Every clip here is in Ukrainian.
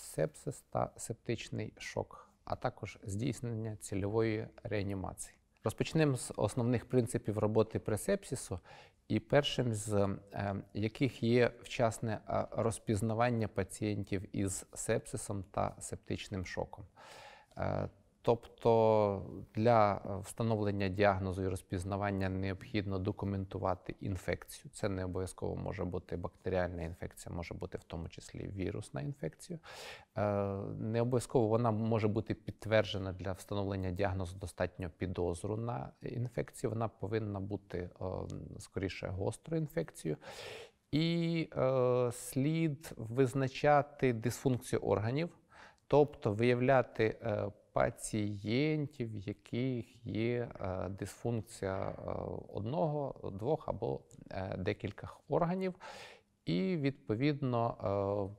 сепсис та септичний шок, а також здійснення цільової реанімації. Розпочнемо з основних принципів роботи пресепсісу, і першим з е, яких є вчасне е, розпізнавання пацієнтів із сепсисом та септичним шоком. Е, Тобто для е, встановлення діагнозу і розпізнавання необхідно документувати інфекцію. Це не обов'язково може бути бактеріальна інфекція, може бути в тому числі вірусна інфекція. Е, не обов'язково вона може бути підтверджена для встановлення діагнозу достатньо підозру на інфекцію. Вона повинна бути е, скоріше гострою інфекцією. І слід визначати дисфункцію органів, тобто виявляти пацієнтів, в яких є е, дисфункція е, одного, двох або е, декількох органів, і відповідно.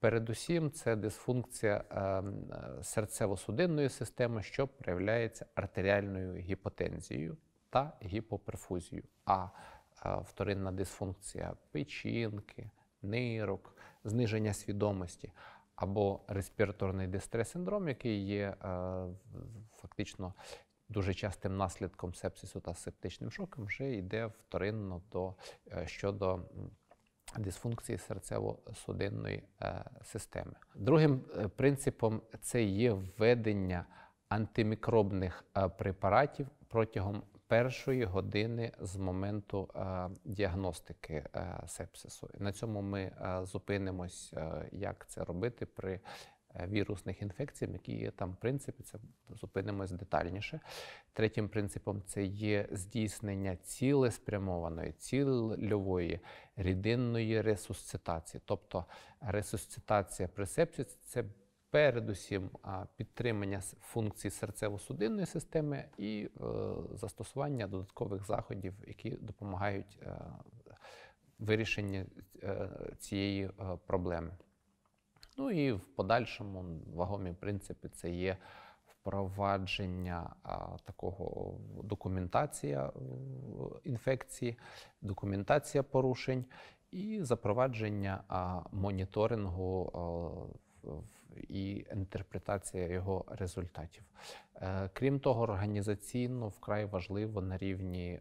Передусім, це дисфункція ем, серцево-судинної системи, що проявляється артеріальною гіпотензією та гіпоперфузією, а вторинна дисфункція печінки, нирок, зниження свідомості або респіраторний дистрес-синдром, який є е, фактично дуже частим наслідком сепсису та септичним шоком, вже йде вторинно до е, щодо. Дисфункції серцево-судинної е, системи. Другим принципом це є введення антимікробних препаратів протягом першої години з моменту е, діагностики е, сепсису. На цьому ми е, зупинимось, як це робити при вірусних інфекціях, які є там в принципі, це зупинимось детальніше. Третім принципом це є здійснення цілеспрямованої, цільової рідинної ресусцитації. Тобто ресусцитація при сепсисі – це передусім підтримання функцій серцево-судинної системи і е, застосування додаткових заходів, які допомагають е, вирішенню е, цієї проблеми. Ну і в подальшому вагомі принципі це є впровадження такого документація інфекції, документація порушень і запровадження моніторингу в і інтерпретація його результатів. Е, крім того, організаційно вкрай важливо на рівні е,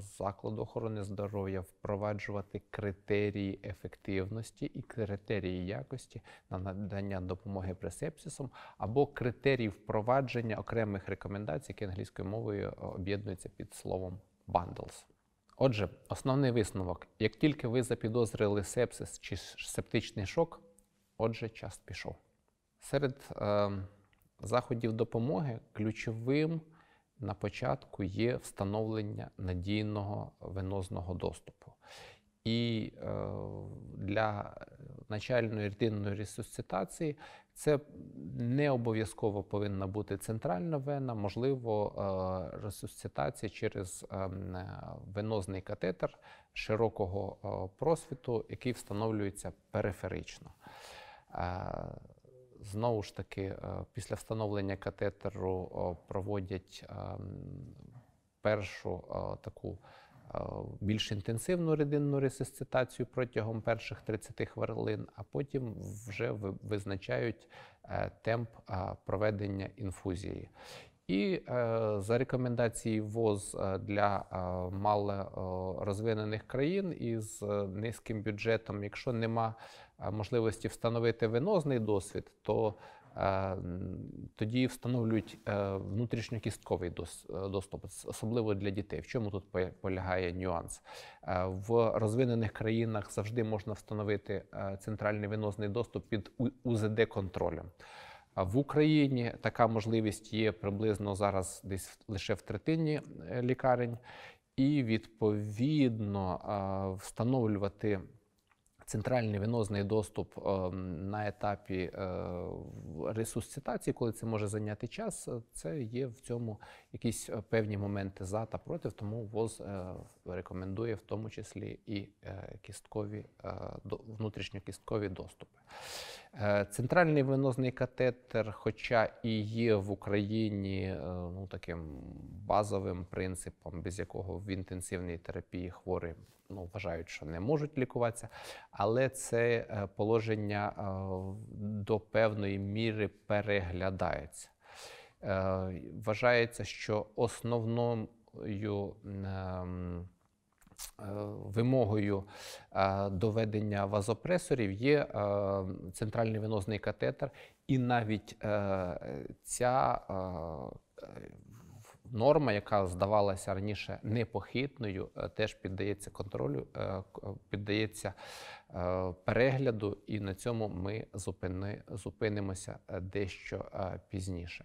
закладу охорони здоров'я впроваджувати критерії ефективності і критерії якості на надання допомоги при сепсісом або критерії впровадження окремих рекомендацій, які англійською мовою е, об'єднуються під словом bundles. Отже, основний висновок: як тільки ви запідозрили сепсис чи септичний шок, отже, час пішов. Серед е, заходів допомоги ключовим на початку є встановлення надійного венозного доступу. І е, для начальної рідинної ресусцитації це не обов'язково повинна бути центральна вена, можливо, е, ресусцитація через ем, е, венозний катетер широкого е, просвіту, який встановлюється периферично. Е, Знову ж таки, е, після встановлення катетеру е, проводять е, першу таку більш інтенсивну рідинну ресисцитацію протягом перших 30 хвилин, а потім вже визначають темп проведення інфузії. І е, за рекомендації ВОЗ е, для е, малорозвинених країн із низьким бюджетом, якщо нема можливості встановити венозний досвід, то тоді встановлюють внутрішньокістковий доступ, особливо для дітей. В чому тут полягає нюанс? В розвинених країнах завжди можна встановити центральний венозний доступ під УЗД контролем в Україні така можливість є приблизно зараз десь лише в третині е, лікарень, і відповідно встановлювати центральний венозний доступ е, на етапі е, ресусцитації, коли це може зайняти час, е, це є в цьому якісь певні моменти за та проти, тому ВОЗ рекомендує в тому числі і кісткові до внутрішньокісткові доступи. Центральний венозний катетер, хоча і є в Україні ну, таким базовим принципом, без якого в інтенсивній терапії хворий ну, вважають, що не можуть лікуватися, але це е, положення е, до певної міри переглядається. Е, вважається, що основною ем, Вимогою доведення вазопресорів є центральний венозний катетер, і навіть ця норма, яка здавалася раніше непохитною, е, теж піддається контролю, е, е, піддається перегляду, і на цьому ми зупини, зупинимося дещо пізніше.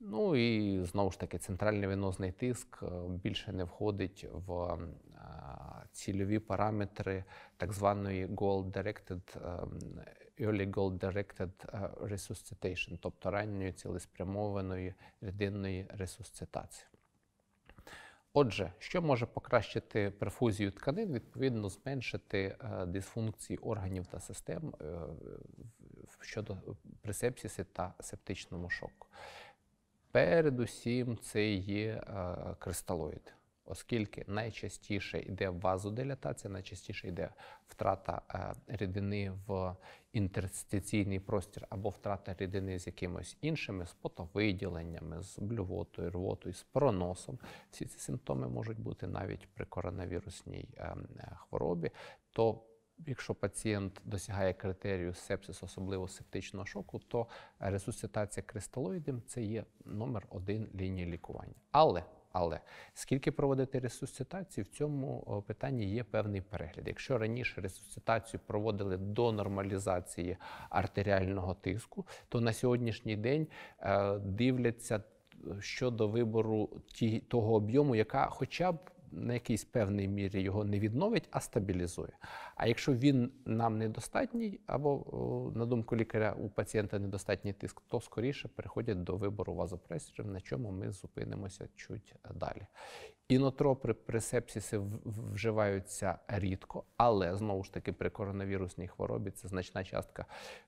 Ну і знову ж таки, центральний венозний тиск більше не входить в цільові параметри так званої Goal Directed ем, early goal-directed е, resuscitation, тобто ранньої цілеспрямованої рідинної ресусцитації. Отже, що може покращити перфузію тканин, відповідно, зменшити е, дисфункції органів та систем е, щодо присепсісі та септичному шоку. Передусім, це є кристалоїд, оскільки найчастіше йде вазодилатація, найчастіше йде втрата рідини в інтерстиційний простір або втрата рідини з якимось іншими, з потовиділеннями, з блювотою, рвотою, з проносом. Всі ці симптоми можуть бути навіть при коронавірусній е, е, хворобі. то Якщо пацієнт досягає критерію сепсис, особливо септичного шоку, то ресуситація кристалоїдем це є номер один лінії лікування. Але але скільки проводити ресусцитації, в цьому питанні є певний перегляд. Якщо раніше ресусцитацію проводили до нормалізації артеріального тиску, то на сьогоднішній день е, дивляться е, щодо вибору того об'єму, яка хоча б на якійсь певній мірі його не відновить, а стабілізує. А якщо він нам недостатній, або, на думку лікаря, у пацієнта недостатній тиск, то скоріше переходять до вибору вазопресорів, на чому ми зупинимося чуть далі. Інотропи при сепсісі вживаються рідко, але знову ж таки при коронавірусній хворобі це значна частка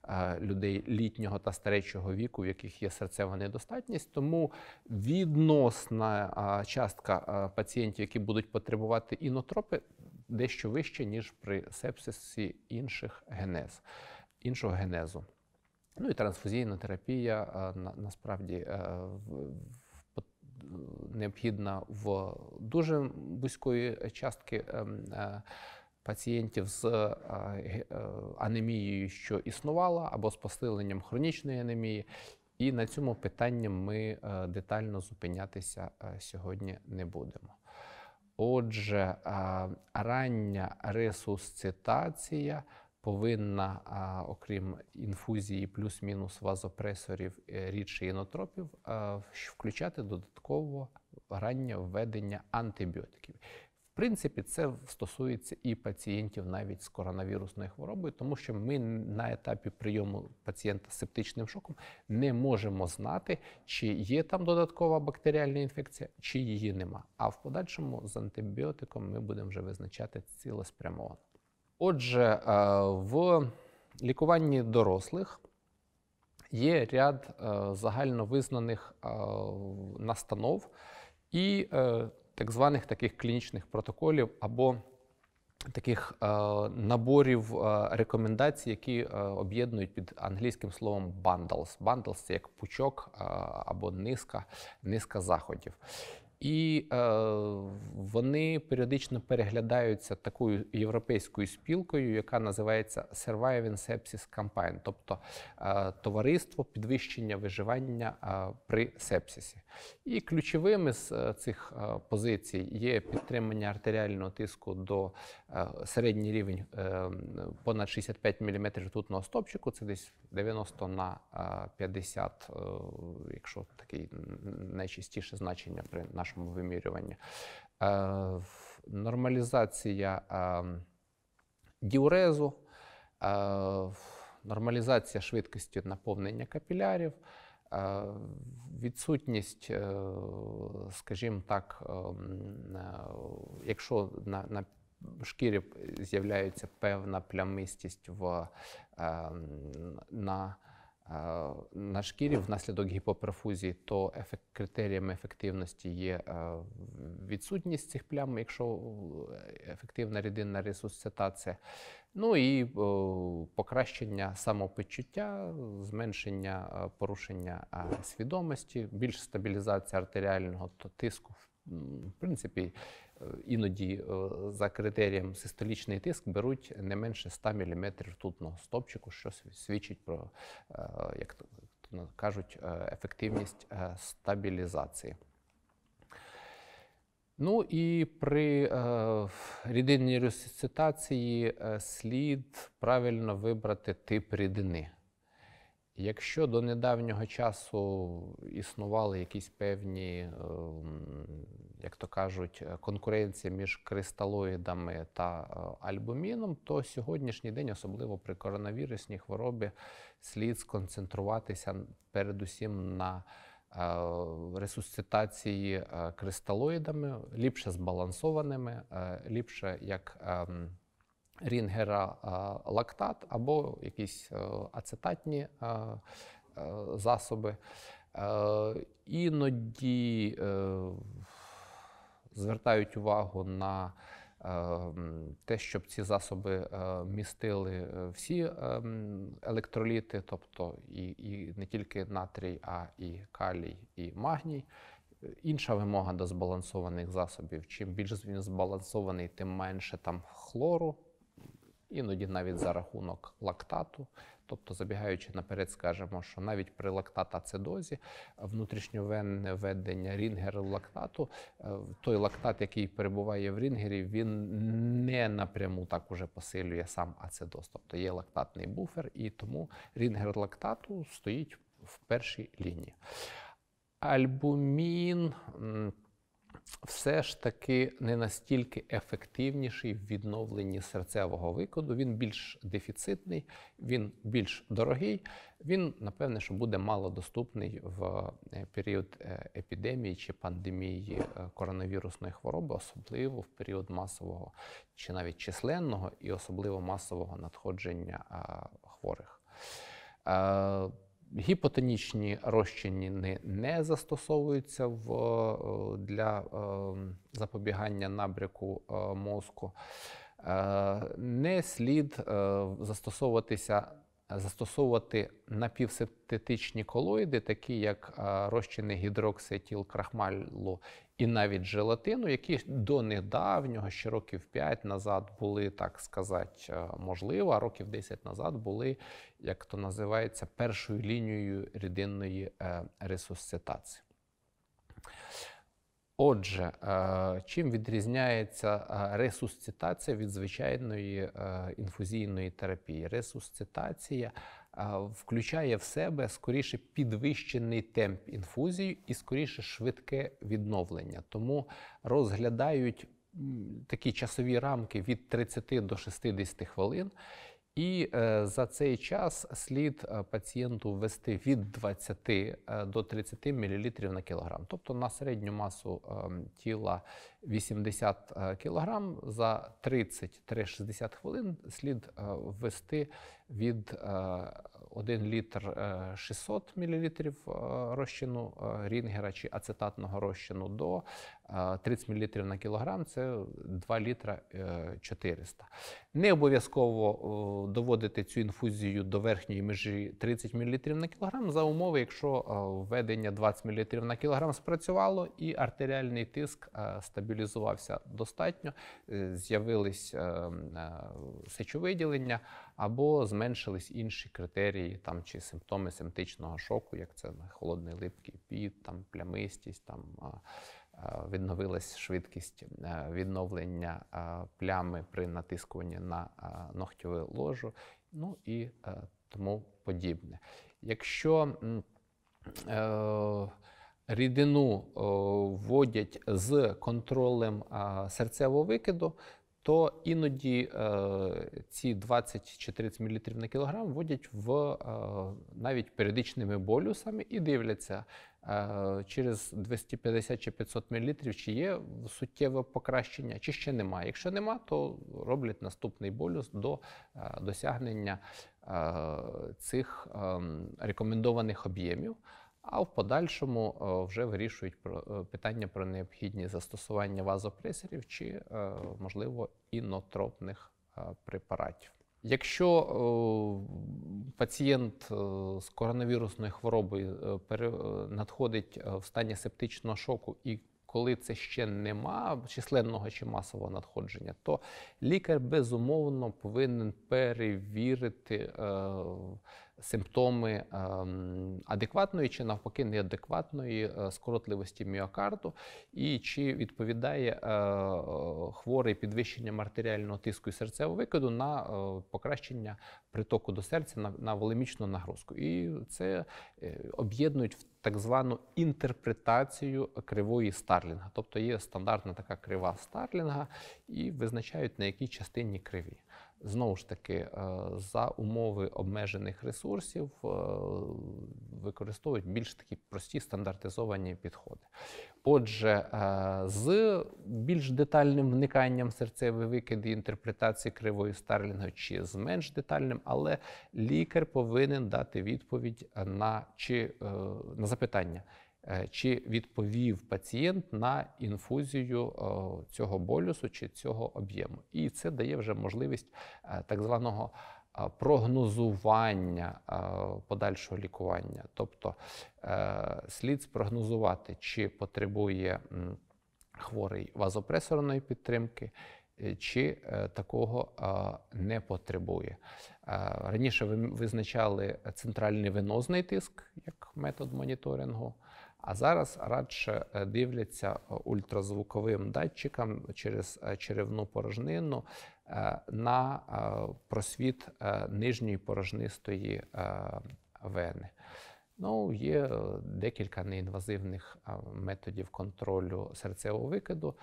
е, людей літнього та старечого віку, в яких є серцева недостатність. Тому відносна е, частка е, пацієнтів, які будуть потребувати інотропи, дещо вища, ніж при сепсисі інших генез, іншого генезу. Ну і трансфузійна терапія насправді в. Е, необхідна в дуже вузької частки ем, е, пацієнтів з е, анемією, що існувала, або з посиленням хронічної анемії. І на цьому питанні ми детально зупинятися сьогодні не будемо. Отже, рання ресусцитація – повинна, окрім інфузії, плюс-мінус вазопресорів е, рідше інотропів, включати додатково раннє введення антибіотиків. В принципі, це стосується і пацієнтів навіть з коронавірусною хворобою, тому що ми на етапі прийому пацієнта з септичним шоком не можемо знати, чи є там додаткова бактеріальна інфекція, чи її нема. А в подальшому з антибіотиком ми будемо вже визначати цілеспрямовано. Отже, е, в лікуванні дорослих є ряд е, загальновизнаних е, настанов і так званих таких клінічних протоколів або таких наборів рекомендацій, які об'єднують під англійським словом bundles. Bundles – це як пучок або низка, низка заходів. І е, вони періодично переглядаються такою європейською спілкою, яка називається Surviving Sepsis Campaign, тобто е, товариство підвищення виживання е, при сепсисі. І ключовими з е, цих е, позицій є підтримання артеріального тиску до е, середній рівень е, понад 65 мм ртутного стопчику. Це десь 90 на 50, е, е, якщо таке найчастіше значення при нашому вимірюванні. Е, нормалізація діурезу, нормалізація швидкості наповнення капілярів, відсутність, скажімо так, ем, якщо на в шкірі з'являється певна плямистість в, е, на е, на шкірі внаслідок гіпоперфузії, то ефект, критеріями ефективності є е, відсутність цих плям, якщо ефективна рідинна ресусцитація, ну і покращення самопочуття, зменшення порушення свідомості, більш стабілізація артеріального тиску. В принципі, Е, іноді е, за критерієм систолічний тиск беруть не менше 100 мм ртутного стопчику, що свідчить про, е, як кажуть, ефективність стабілізації. Ну і при рідинній ресусцитації слід правильно вибрати тип рідини. Якщо до недавнього часу існували якісь певні, ем, як то кажуть, конкуренція між кристалоїдами та е, альбуміном, то сьогоднішній день, особливо при коронавірусній хворобі, слід сконцентруватися передусім на е, ресуситації е, кристалоїдами, ліпше збалансованими, ліпше як ем, рінгера лактат або якісь е, ацетатні е, е, засоби. Іноді звертають увагу на те, щоб ці засоби містили всі електроліти, тобто і і не тільки натрій, а і калій, і магній. Інша вимога до збалансованих засобів. Чим більш він збалансований, тим менше там хлору іноді навіть за рахунок лактату. Тобто, забігаючи наперед, скажемо, що навіть при лактатацидозі е, внутрішньовенне ведення рінгеру лактату, е, той лактат, який перебуває в рінгері, він не напряму так уже посилює сам ацидоз. Тобто є лактатний буфер, і тому рінгер лактату стоїть в першій лінії. Альбумін все ж таки не настільки ефективніший в відновленні серцевого викиду. Він більш дефіцитний, він більш дорогий. Він, напевне, що буде малодоступний в е, період е, епідемії чи пандемії е, коронавірусної хвороби, особливо в період масового чи навіть численного і особливо масового надходження хворих. Гіпотонічні розчинні не застосовуються в, е, для е, запобігання набряку е, мозку. Не слід застосовуватися, застосовувати напівсептетичні колоїди, такі як розчини гідроксетіл крахмалу і навіть желатину, які до недавнього, ще років 5 назад, були, так сказати, е, можливо, а років 10 назад були, як то називається, першою лінією рідинної е, ресусцитації. Отже, е, чим відрізняється е, ресусцитація від звичайної е, інфузійної терапії? Ресусцитація включає в себе скоріше підвищений темп інфузії і скоріше швидке відновлення. Тому розглядають такі часові рамки від 30 до 60 хвилин. І е, за цей час слід е, пацієнту ввести від 20 е, до 30 мл на кілограм, тобто на середню масу ем, тіла 80 кг за 30-60 хвилин слід ввести від 1 літр 600 е, мл е, розчину е, рінгера чи ацетатного розчину до 30 мл на кілограм це 2 літра 400. Не обов'язково доводити цю інфузію до верхньої межі 30 мл на кілограм за умови, якщо введення 20 мл на кілограм спрацювало і артеріальний тиск стабілізувався достатньо, з'явились ем, сечовиділення або зменшились інші критерії там, чи симптоми семтичного шоку, як це е, холодний липкий піт, там, плямистість, там, відновилась швидкість е, відновлення е, плями при натискуванні на ногтєве ложу, ну і тому подібне. Якщо Рідину вводять з контролем серцевого викиду, то іноді е, ці 20 чи 30 мл на кілограм вводять в е, навіть періодичними болюсами і дивляться е, через 250 чи 500 мл, чи є суттєве покращення, чи ще немає. Якщо нема, то роблять наступний болюс до досягнення цих ем, рекомендованих об'ємів а в подальшому е, вже вирішують е, питання про необхідні застосування вазопресерів чи, е, можливо, інотропних препаратів. Якщо пацієнт з коронавірусною хворобою надходить в стані септичного шоку і коли це ще нема численного чи масового надходження, то лікар безумовно повинен перевірити симптоми ем, адекватної чи навпаки неадекватної е, скоротливості міокарду, і чи відповідає е, хворий підвищенням артеріального тиску і серцевого викиду на е, покращення притоку до серця на волемічну нагрузку. І це об'єднують в так звану інтерпретацію кривої Старлінга, тобто є стандартна така крива Старлінга, і визначають на якій частині криві. Знову ж таки, е, за умови обмежених ресурсів е, використовують більш такі прості стандартизовані підходи. Отже, е, з більш детальним вниканням серцевий викид і інтерпретації кривої Старлінга чи з менш детальним, але лікар повинен дати відповідь на чи на запитання. Е, чи відповів пацієнт на інфузію е, цього болюсу чи цього об'єму. І це дає вже можливість е, так званого прогнозування подальшого лікування. Тобто слід спрогнозувати, чи потребує хворий вазопресорної підтримки. Чи такого не потребує. Раніше ви визначали центральний венозний тиск як метод моніторингу. А зараз радше е, дивляться е, ультразвуковим датчиком через е, черевну порожнину на просвіт нижньої порожнистої вени. Ну, Є декілька неінвазивних методів контролю серцевого викиду,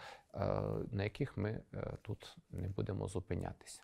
на яких ми тут не будемо зупинятися.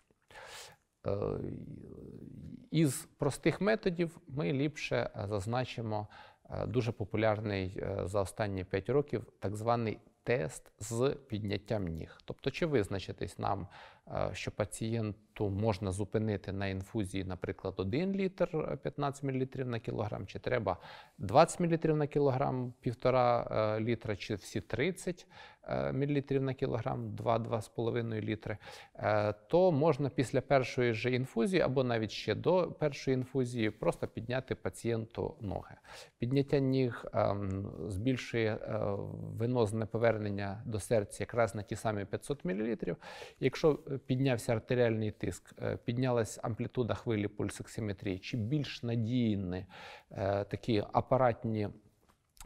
Із простих методів ми ліпше зазначимо Е, дуже популярний е, за останні 5 років так званий тест з підняттям ніг. Тобто, чи визначитись нам, е, що пацієнту можна зупинити на інфузії, наприклад, 1 літр 15 мл на кілограм, чи треба 20 мл на кілограм, 1,5 літра, чи всі 30 Е, мілілітрів на кілограм, 2-2,5 літри, е, то можна після першої ж інфузії або навіть ще до першої інфузії просто підняти пацієнту ноги. Підняття ніг ем, збільшує е, венозне повернення до серця якраз на ті самі 500 мл. Якщо піднявся артеріальний тиск, піднялась амплітуда хвилі пульсоксиметрії, чи більш надійні такі апаратні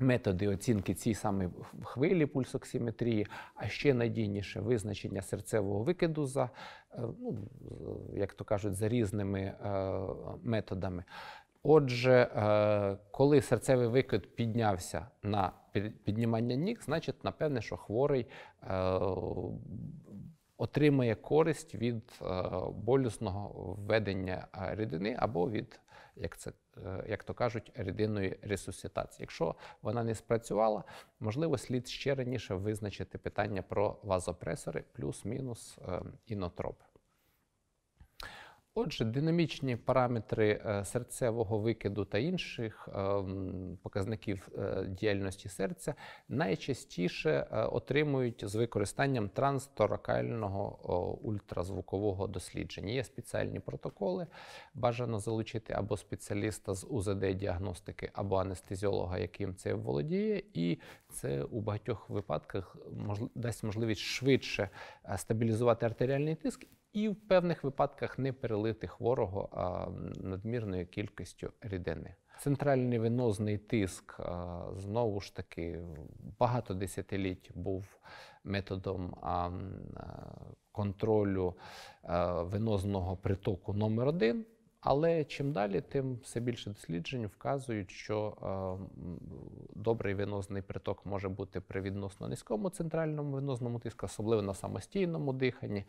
методи оцінки цієї саме хвилі пульсоксиметрії, а ще надійніше визначення серцевого викиду за, е, ну, як то кажуть, за різними е, методами. Отже, е, коли серцевий викид піднявся на піднімання ніг, значить, напевне, що хворий отримає користь від е, болюсного введення е, рідини або від, як це е, як то кажуть, рідинної ресуситації. Якщо вона не спрацювала, можливо, слід ще раніше визначити питання про вазопресори плюс-мінус ем, інотроп. Отже, динамічні параметри е, серцевого викиду та інших е, показників е, діяльності серця найчастіше отримують з використанням трансторакального ультразвукового дослідження. Є спеціальні протоколи. Бажано залучити або спеціаліста з УЗД-діагностики, або анестезіолога, яким це володіє, і це у багатьох випадках дасть можливість швидше стабілізувати артеріальний тиск і в певних випадках не перелити хворого а, надмірною кількістю рідини. Центральний венозний тиск а, знову ж таки багато десятиліть був методом а, контролю а, венозного притоку номер 1 але чим далі, тим все більше досліджень вказують, що добрий венозний приток може бути при відносно низькому центральному венозному тиску, особливо на самостійному диханні.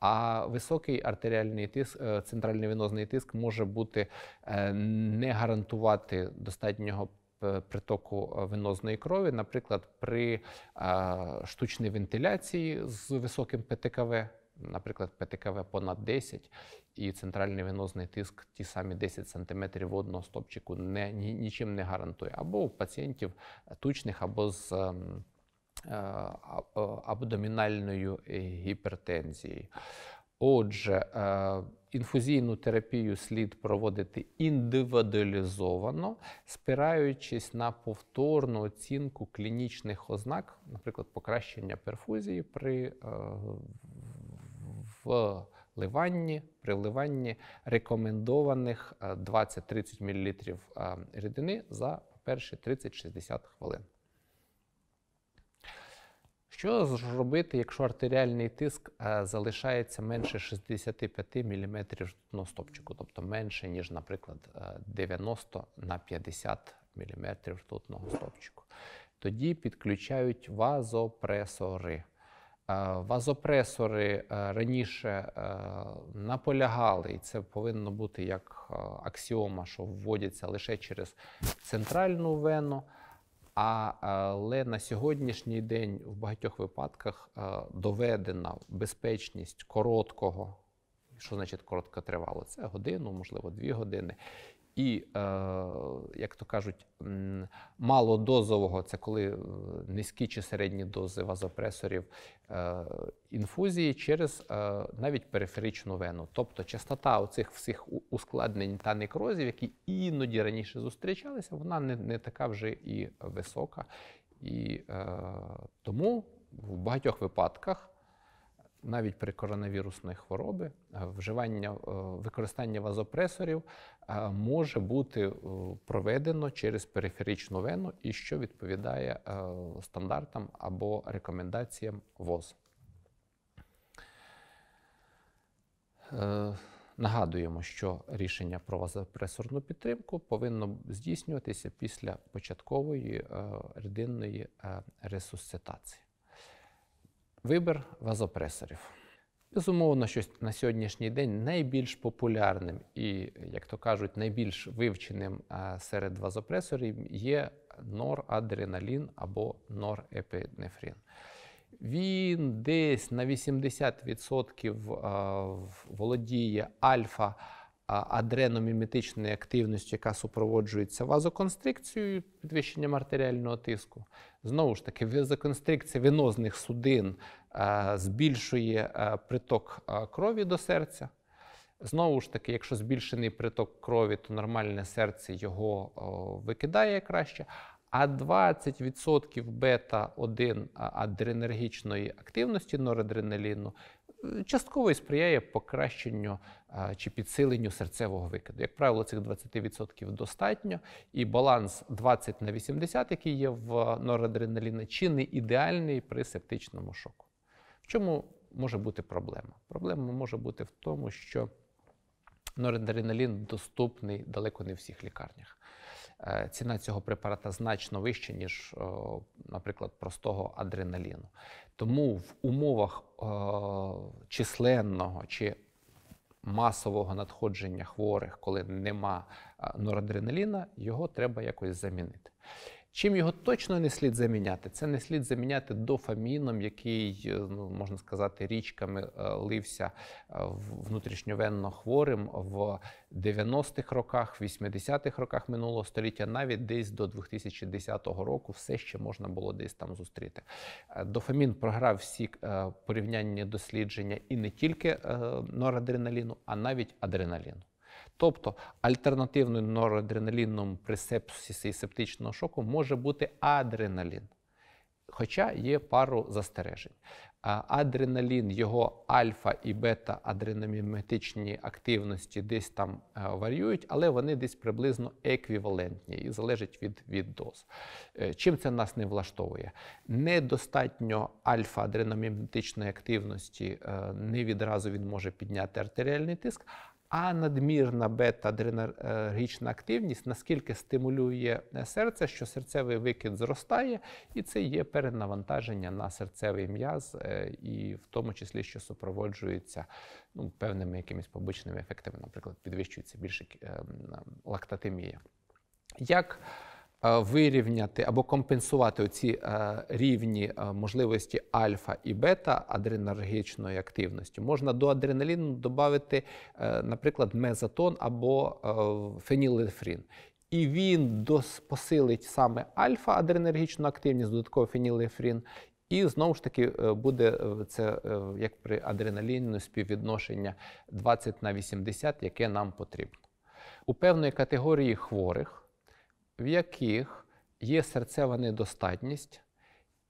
А високий артеріальний тиск, е, центральний венозний тиск може бути е, не гарантувати достатнього. Е, притоку венозної крові, наприклад, при штучній вентиляції з високим ПТКВ, наприклад, ПТКВ понад 10 і центральний венозний тиск, ті самі 10 см водного стопчику, не, нічим не гарантує, або у пацієнтів тучних, або з ем, Е, е, абдомінальною гіпертензією. Отже, е, інфузійну терапію слід проводити індивідуалізовано, спираючись на повторну оцінку клінічних ознак, наприклад, покращення перфузії при вливанні, при вливанні рекомендованих 20-30 мл рідини за перші 30-60 хвилин. Що зробити, якщо артеріальний тиск е, залишається менше 65 мм ртутного стопчику, тобто менше, ніж, наприклад, 90 е, на 50 мм ртутного стопчику? Тоді підключають вазопресори. Е, вазопресори раніше наполягали, і це повинно бути як аксіома, що вводяться лише через центральну вену. Але на сьогоднішній день в багатьох випадках е, доведена безпечність короткого. Що значить короткотривало? Це годину, можливо, дві години і, е, як то кажуть, малодозового це коли е, низькі чи середні дози вазопресорів е, інфузії через навіть периферичну вену. Тобто частота оцих всіх ускладнень та некрозів, які іноді раніше зустрічалися, вона не, не така вже і висока. І тому в багатьох випадках навіть при коронавірусної хвороби е, вживання е, використання вазопресорів е, може бути проведено через периферичну вену, і що відповідає стандартам або рекомендаціям ВОЗ. Нагадуємо, що рішення про вазопресорну підтримку повинно здійснюватися після початкової рідинної ресусцитації. Вибір вазопресорів. Безумовно, що на сьогоднішній день найбільш популярним і, як то кажуть, найбільш вивченим е, серед вазопресорів є норадреналін або норепінефрін. Він десь на 80% е, володіє альфа Адреномімітичної активності, яка супроводжується вазоконстрикцією, підвищенням артеріального тиску. Знову ж таки, вазоконстрикція венозних судин е, збільшує е, приток е, крові до серця. Знову ж таки, якщо збільшений приток крові, то нормальне серце його викидає краще. А 20% бета-1 адренергічної активності норадреналіну частково і сприяє покращенню чи підсиленню серцевого викиду. Як правило, цих 20% достатньо, і баланс 20 на 80, який є в е, норадреналіна, чи не ідеальний при септичному шоку. В чому може бути проблема? Проблема може бути в тому, що норадреналін доступний далеко не в всіх лікарнях. Е, ціна цього препарата значно вища, ніж, наприклад, простого адреналіну. Тому в умовах численного чи масового надходження хворих, коли нема норадреналіна, його треба якось замінити. Чим його точно не слід заміняти? Це не слід заміняти дофаміном, який, е, ну можна сказати, річками е, лився е, внутрішньовенно хворим в 90-х роках, 80-х роках минулого століття, навіть десь до 2010 року, все ще можна було десь там зустріти. Дофамін програв всі порівняння дослідження і не тільки норадреналіну, а навіть адреналіну. Тобто альтернативною норадреналіном при і септичного шоку може бути адреналін. Хоча є пару застережень. Адреналін, його альфа і бета адреноміметичні активності десь там е, варіюють, але вони десь приблизно еквівалентні і залежать від від доз. Е, чим це нас не влаштовує? Недостатньо альфа-адреноміметичної активності е, не відразу він може підняти артеріальний тиск, а надмірна бета-адренергічна активність наскільки стимулює е, серце, що серцевий викид зростає, і це є перенавантаження на серцевий м'яз, е, і в тому числі, що супроводжується ну, певними якимись побочними ефектами, наприклад, підвищується більше ем, лактатемія. Як Е, вирівняти або компенсувати ці е, рівні е, можливості альфа і бета адренергічної активності, можна до адреналіну додати, наприклад, мезотон або фенілефрін. І він посилить саме альфа-адренергічну активність, додатково фенілефрін, і знову ж таки буде це як при адреналіну співвідношення 20 на 80, яке нам потрібно. У певної категорії хворих в яких є серцева недостатність,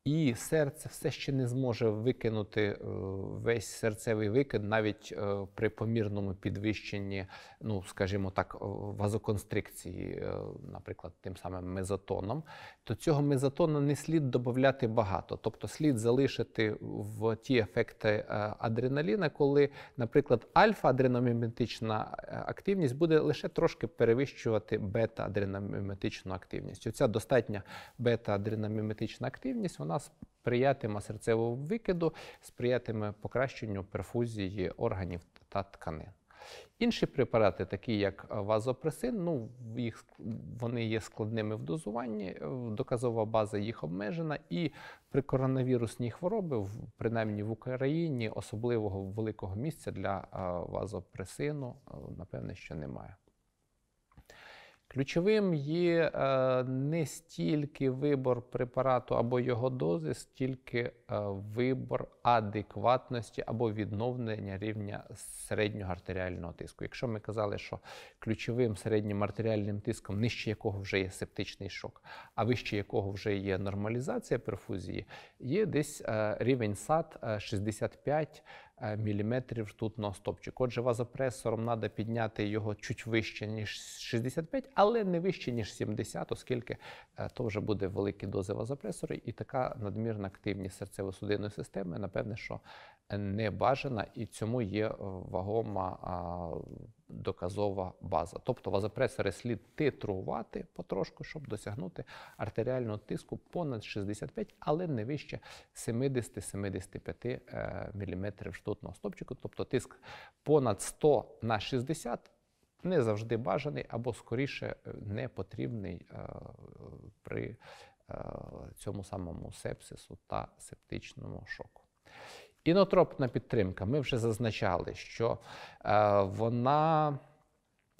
і серце все ще не зможе викинути е, весь серцевий викид навіть е, при помірному підвищенні, ну скажімо так, е, вазоконстрикції, наприклад, тим самим мезотоном, то цього мезотона не слід додати багато, тобто слід залишити в ті ефекти адреналіна, коли, наприклад, альфа-адреноміметична активність буде лише трошки перевищувати бета-адреноміметичну активність. Оця достатня бета-адреноміметична активність. вона вона сприятиме серцевому викиду, сприятиме покращенню перфузії органів та тканин. Інші препарати, такі як е, вазопресин, ну їх вони є складними в дозуванні, е, доказова база їх обмежена, і при коронавірусній хвороби, принаймні в Україні, особливого великого місця для е, вазопресину, напевне, що немає. Ключовим є е, не стільки вибор препарату або його дози, стільки е, вибор адекватності або відновлення рівня середнього артеріального тиску. Якщо ми казали, що ключовим середнім артеріальним тиском, нижче якого вже є септичний шок, а вище якого вже є нормалізація перфузії, є десь е, рівень САД 65 Е, міліметрів тут на стопчик. Отже, вазопресором треба підняти його чуть вище, ніж 65, але не вище, ніж 70, оскільки е, то вже буде великі дози вазопресору. і така надмірна активність серцево-судинної системи, напевне, що не бажана, і цьому є е, вагома доказова база. Тобто вазопресори слід титрувати потрошку, щоб досягнути артеріального тиску понад 65, але не вище 70-75 мм штутного стопчику, тобто тиск понад 100 на 60. Не завжди бажаний або скоріше не потрібний е, при е, цьому самому сепсису та септичному шоку. Інотропна підтримка. Ми вже зазначали, що е, вона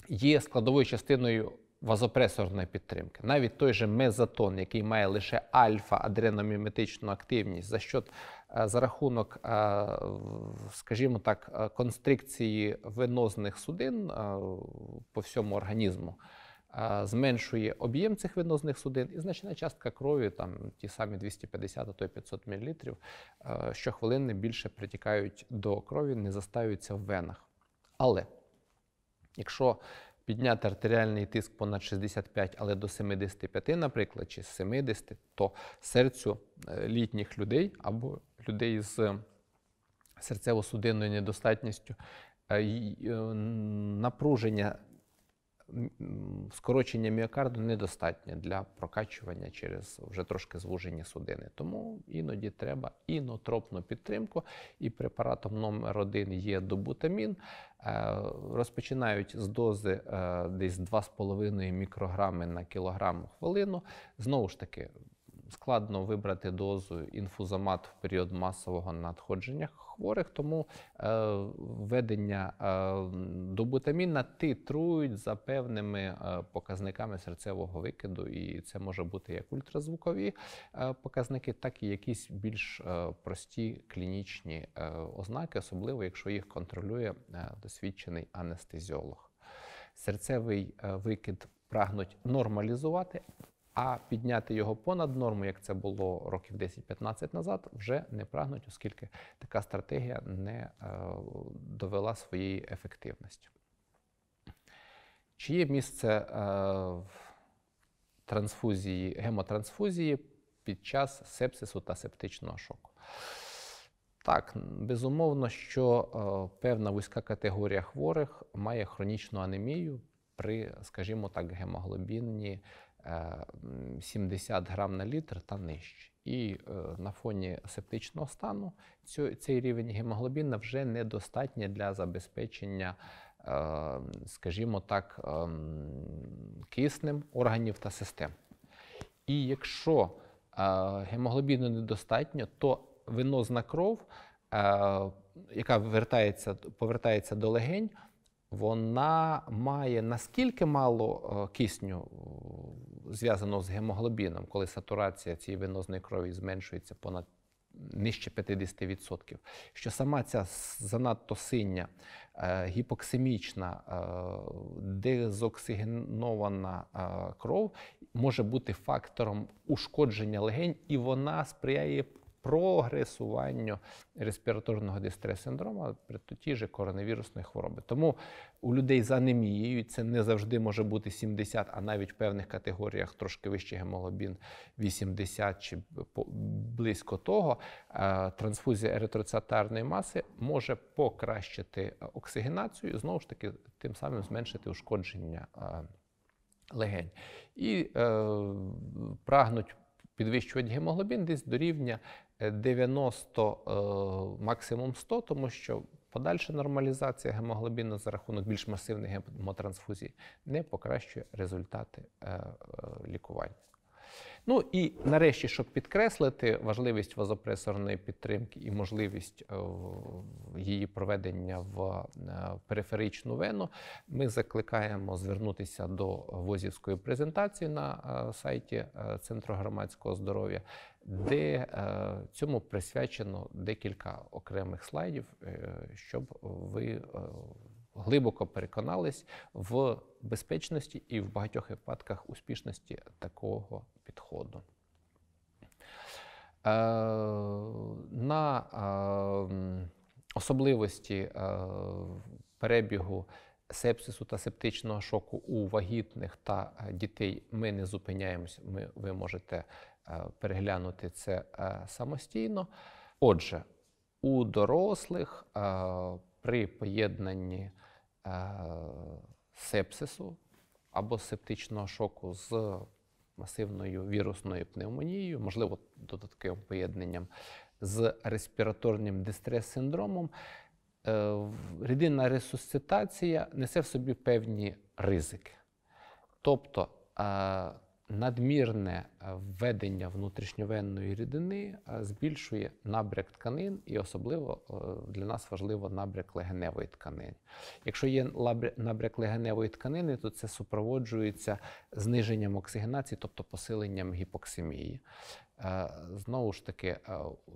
є складовою частиною вазопресорної підтримки. Навіть той же мезотон, який має лише альфа-адреноміметичну активність, за що е, за рахунок, е, скажімо так, констрикції венозних судин по всьому організму зменшує об'єм цих венозних судин, і значна частка крові, там ті самі 250, а то й 500 мл, щохвилини більше притікають до крові, не застаються в венах. Але якщо підняти артеріальний тиск понад 65, але до 75, наприклад, чи з 70, то серцю е, літніх людей або людей з серцево-судинною недостатністю е, е, напруження скорочення міокарду недостатнє для прокачування через вже трошки звужені судини. Тому іноді треба інотропну підтримку. І препаратом номер один є добутамін. Е, розпочинають з дози е, десь 2,5 мікрограми на кілограм хвилину. Знову ж таки, складно вибрати дозу інфузомат в період масового надходження хворих, тому е, введення е, добутаміна титрують за певними е, показниками серцевого викиду, і це може бути як ультразвукові показники, так і якісь більш прості клінічні ознаки, особливо якщо їх контролює досвідчений анестезіолог. Серцевий викид прагнуть нормалізувати а підняти його понад норму, як це було років 10-15 назад, вже не прагнуть, оскільки така стратегія не е, довела своєї ефективності. Чи є місце е, трансфузії, гемотрансфузії під час сепсису та септичного шоку? Так, безумовно, що е, певна вузька категорія хворих має хронічну анемію при, скажімо так, гемоглобінні 70 е, грам на літр та нижче. І е, на фоні септичного стану цей рівень гемоглобіна вже недостатній для забезпечення, е, скажімо так, киснем органів та систем. І якщо гемоглобіну недостатньо, то винозна кров, яка вертається, повертається до легень, вона має наскільки мало кисню зв'язано з гемоглобіном, коли сатурація цієї венозної крові зменшується понад нижче 50%, що сама ця занадто синя, е, гіпоксимічна, е, дезоксигенована е, кров може бути фактором ушкодження легень, і вона сприяє прогресуванню респіраторного дистрес-синдрому при тій же коронавірусної хвороби. Тому у людей з анемією це не завжди може бути 70, а навіть в певних категоріях трошки вищий гемоглобін 80 чи близько того. Трансфузія еритроцитарної маси може покращити оксигенацію і знову ж таки тим самим зменшити ушкодження легень. І е, прагнуть підвищувати гемоглобін десь до рівня 90, е, максимум 100, тому що подальша нормалізація гемоглобіну за рахунок більш масивних гемотрансфузій не покращує результати е, е, лікування. Ну і нарешті, щоб підкреслити важливість вазопресорної підтримки і можливість е, її проведення в е, периферичну вену, ми закликаємо звернутися до возівської презентації на е, сайті Центру громадського здоров'я, де цьому присвячено декілька окремих слайдів, щоб ви глибоко переконались в безпечності і в багатьох випадках успішності такого підходу. Е, на е, особливості е, перебігу сепсису та септичного шоку у вагітних та дітей ми не зупиняємось. Ми, ви можете переглянути це самостійно. Отже, у дорослих при поєднанні Е, сепсису або септичного шоку з масивною вірусною пневмонією, можливо, додатковим поєднанням з респіраторним дистрес-синдромом. Е, рідинна ресуситація несе в собі певні ризики. Тобто е, надмірне е, введення внутрішньовенної рідини е, збільшує набряк тканин, і особливо е, для нас важливо набряк легеневої тканини. Якщо є набряк легеневої тканини, то це супроводжується зниженням оксигенації, тобто посиленням гіпоксимії. Знову ж таки,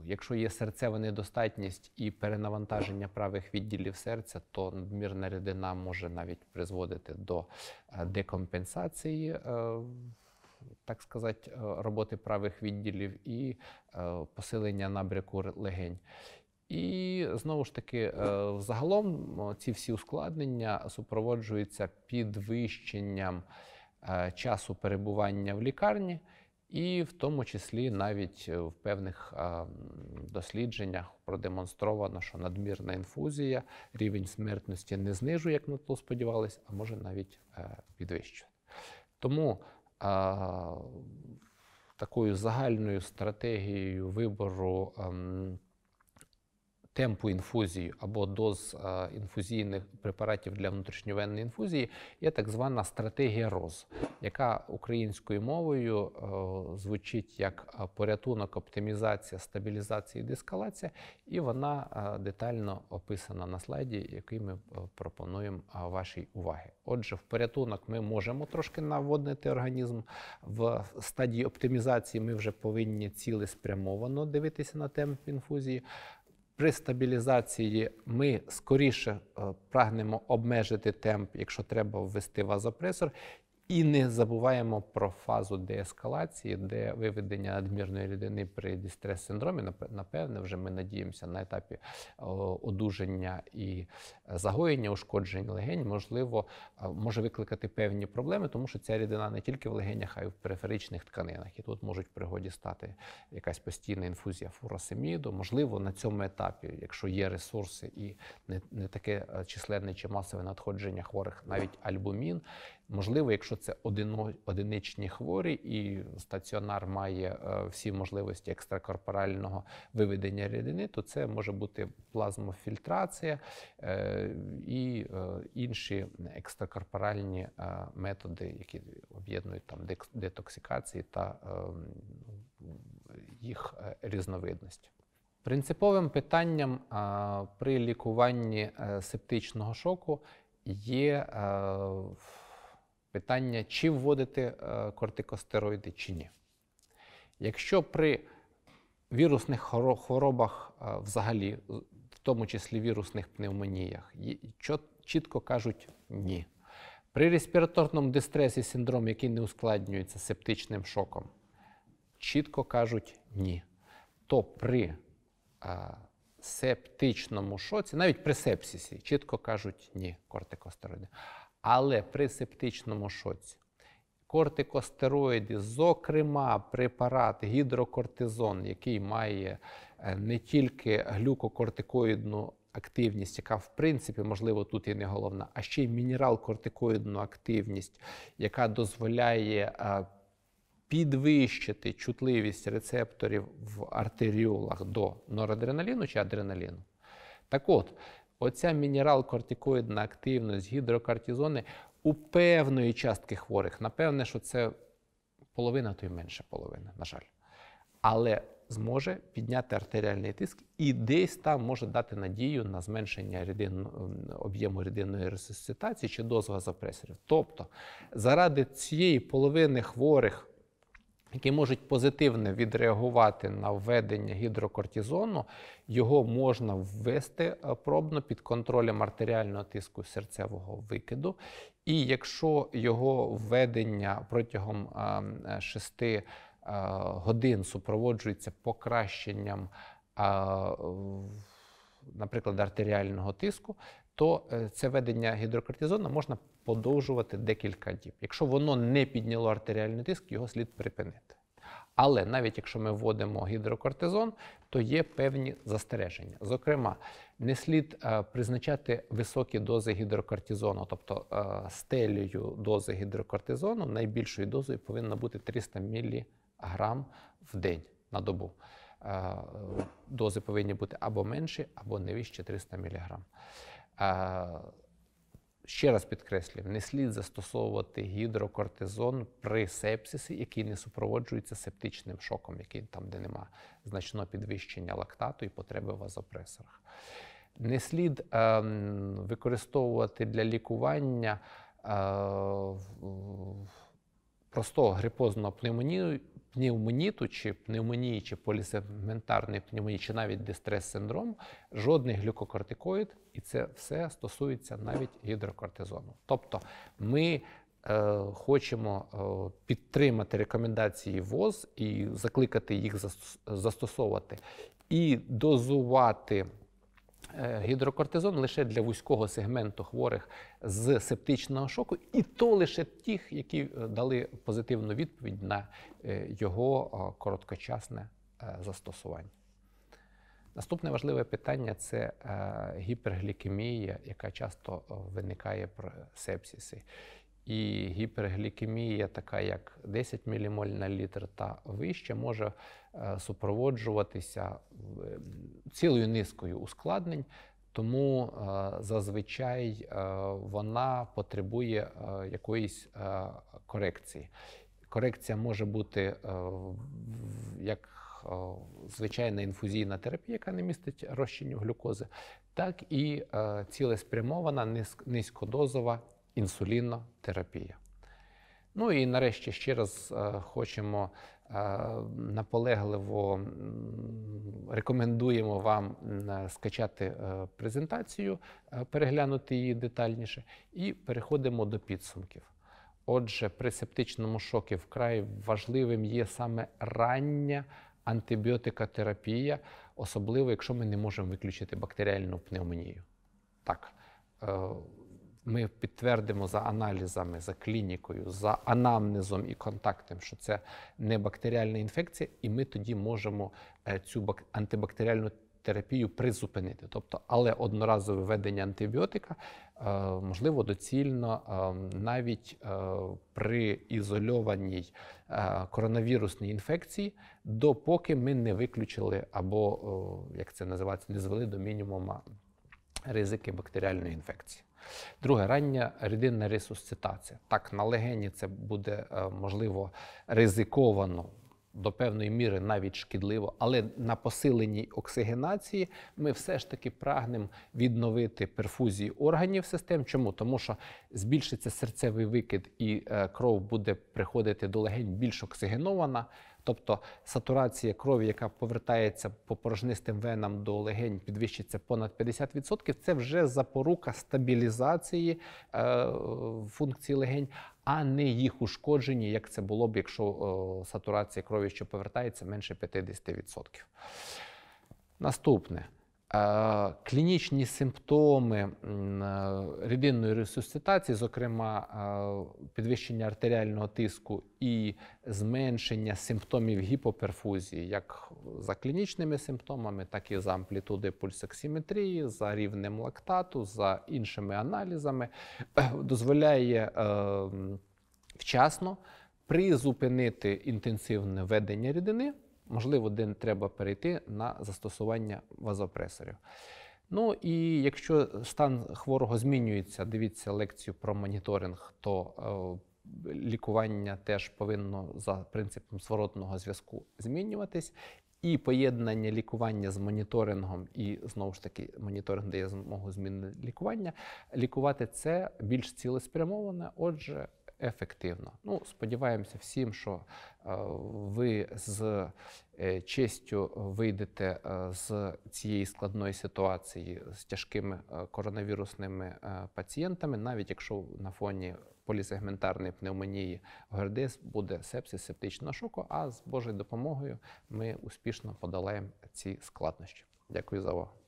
якщо є серцева недостатність і перенавантаження правих відділів серця, то надмірна рідина може навіть призводити до декомпенсації так сказати, е, роботи правих відділів і е, посилення набряку легень. І знову ж таки, взагалом, е, ці всі ускладнення супроводжуються підвищенням часу перебування в лікарні, і в тому числі навіть в певних дослідженнях продемонстровано, що надмірна інфузія рівень смертності не знижує, як ми то сподівалися, а може навіть підвищує. Тому такою загальною стратегією вибору. Ем, темпу інфузії або доз е, інфузійних препаратів для внутрішньовенної інфузії є так звана стратегія роз, яка українською мовою е, звучить як е, порятунок, оптимізація, стабілізація і дескалація, і вона детально описана на слайді, який ми пропонуємо вашій уваги. Отже, в порятунок ми можемо трошки наводнити організм в стадії оптимізації. Ми вже повинні цілеспрямовано дивитися на темп інфузії. При стабілізації ми скоріше е, прагнемо обмежити темп, якщо треба ввести вазопресор, і не забуваємо про фазу деескалації, де виведення надмірної людини при дистрес-синдромі, напевне, вже ми надіємося на етапі е, одужання і загоєння ушкоджень легень, можливо, е, може викликати певні проблеми, тому що ця рідина не тільки в легенях, а й в периферичних тканинах. І тут можуть в пригоді стати якась постійна інфузія фуросеміду. Можливо, на цьому етапі, якщо є ресурси і не не таке е, численне чи масове надходження хворих, навіть альбумін. Можливо, якщо це одиничні хворі, і стаціонар має е, всі можливості екстракорпорального виведення рідини, то це може бути плазмофільтрація е, і е, інші екстракорпоральні методи, які об'єднують там детоксикації та їх різновидності. Принциповим питанням при лікуванні септичного шоку є питання, чи вводити е, кортикостероїди чи ні. Якщо при вірусних хворобах е, взагалі, в тому числі вірусних пневмоніях, чітко кажуть ні. При респіраторному дистресі синдром, який не ускладнюється септичним шоком, чітко кажуть ні. То при а, е, септичному шоці, навіть при сепсисі, чітко кажуть ні кортикостероїди. Але при септичному шоці кортикостероїди, зокрема, препарат гідрокортизон, який має е, не тільки глюкокортикоїдну активність, яка в принципі, можливо, тут і не головна, а ще й мінерал-кортикоїдну активність, яка дозволяє е, підвищити чутливість рецепторів в артеріолах до норадреналіну чи адреналіну. Так от, Оця мінерал-кортикоїдна активність, гідрокортизони у певної частки хворих. Напевне, що це половина, то й менше половини, на жаль. Але зможе підняти артеріальний тиск і десь там може дати надію на зменшення рідин, об'єму рідинної ресусцитації чи доз газопресорів. Тобто, заради цієї половини хворих які можуть позитивно відреагувати на введення гідрокортизону, його можна ввести е, пробно під контролем артеріального тиску серцевого викиду. І якщо його введення протягом 6 е, е, годин супроводжується покращенням, наприклад, артеріального тиску, то е, це ведення гідрокортизону можна подовжувати декілька діб. Якщо воно не підняло артеріальний тиск, його слід припинити. Але навіть якщо ми вводимо гідрокортизон, то є певні застереження. Зокрема, не слід е, призначати високі дози гідрокортизону, тобто е, стелею дози гідрокортизону, найбільшою дозою повинна бути 300 мг в день на добу. Е, дози повинні бути або менші, або не вище 300 мг. Ще раз підкреслюю, не слід застосовувати гідрокортизон при сепсисі, який не супроводжується септичним шоком, який там, де нема значного підвищення лактату і потреби в вазопресорах. Не слід е, використовувати для лікування е, простого грипозного пневмонію пневмоніту, чи пневмонії, чи полісегментарної пневмонії, чи навіть дистрес-синдром, жодний глюкокортикоїд, і це все стосується навіть гідрокортизону. Тобто ми е, хочемо е, підтримати рекомендації ВОЗ і закликати їх застосовувати і дозувати. Е, гідрокортизон лише для вузького сегменту хворих з септичного шоку, і то лише тих, які е, дали позитивну відповідь на е, його короткочасне застосування. Наступне важливе питання це гіперглікемія, яка часто виникає при сепсіси. І гіперглікемія, така як 10 мілімоль на літр та вище, може е, супроводжуватися е, цілою низкою ускладнень, тому е, зазвичай вона потребує якоїсь корекції. Корекція може бути як звичайна інфузійна терапія, яка не містить розчинів глюкози, так і цілеспрямована низькодозова інсулінна терапія. Ну і нарешті ще раз е, хочемо е, наполегливо рекомендуємо вам е, скачати презентацію, переглянути її детальніше, і переходимо до підсумків. Отже, при септичному шокі вкрай важливим є саме рання антибіотикотерапія, особливо якщо ми не можемо виключити бактеріальну пневмонію. Так. Ми підтвердимо за аналізами, за клінікою, за анамнезом і контактом, що це не бактеріальна інфекція, і ми тоді можемо е, цю антибактеріальну терапію призупинити. Тобто, але одноразове введення антибіотика е, можливо доцільно е, навіть при ізольованій коронавірусній інфекції, допоки ми не виключили або як це називається, не звели до мінімума ризики бактеріальної інфекції. Друге рання рідинна ресусцитація. Так, на легені це буде е, можливо ризиковано. До певної міри навіть шкідливо, але на посиленій оксигенації ми все ж таки прагнемо відновити перфузії органів систем. Чому? Тому що збільшиться серцевий викид і е, кров буде приходити до легень більш оксигенована. Тобто сатурація крові, яка повертається по порожнистим венам до легень, підвищиться понад 50%, Це вже запорука стабілізації е, функції легень, а не їх ушкодження, як це було б, якщо е, сатурація крові, що повертається менше 50%. Наступне. Е, клінічні симптоми е, рідинної ресусцитації, зокрема е, підвищення артеріального тиску і зменшення симптомів гіпоперфузії, як за клінічними симптомами, так і за амплітуди пульсоксиметрії, за рівнем лактату, за іншими аналізами, дозволяє вчасно призупинити інтенсивне ведення рідини можливо, де треба перейти на застосування вазопресорів. Ну і якщо стан хворого змінюється, дивіться лекцію про моніторинг, то е, лікування теж повинно за принципом зворотного зв'язку змінюватись. І поєднання лікування з моніторингом, і знову ж таки, моніторинг дає змогу зміни лікування. Лікувати це більш цілеспрямоване, отже, ефективно. Ну, Сподіваємося всім, що е, ви з е, честю вийдете е, з цієї складної ситуації з тяжкими коронавірусними пацієнтами, навіть якщо на фоні полісегментарної пневмонії ГРДС буде сепсис, септична шоку. А з Божою допомогою ми успішно подолаємо ці складнощі. Дякую за увагу.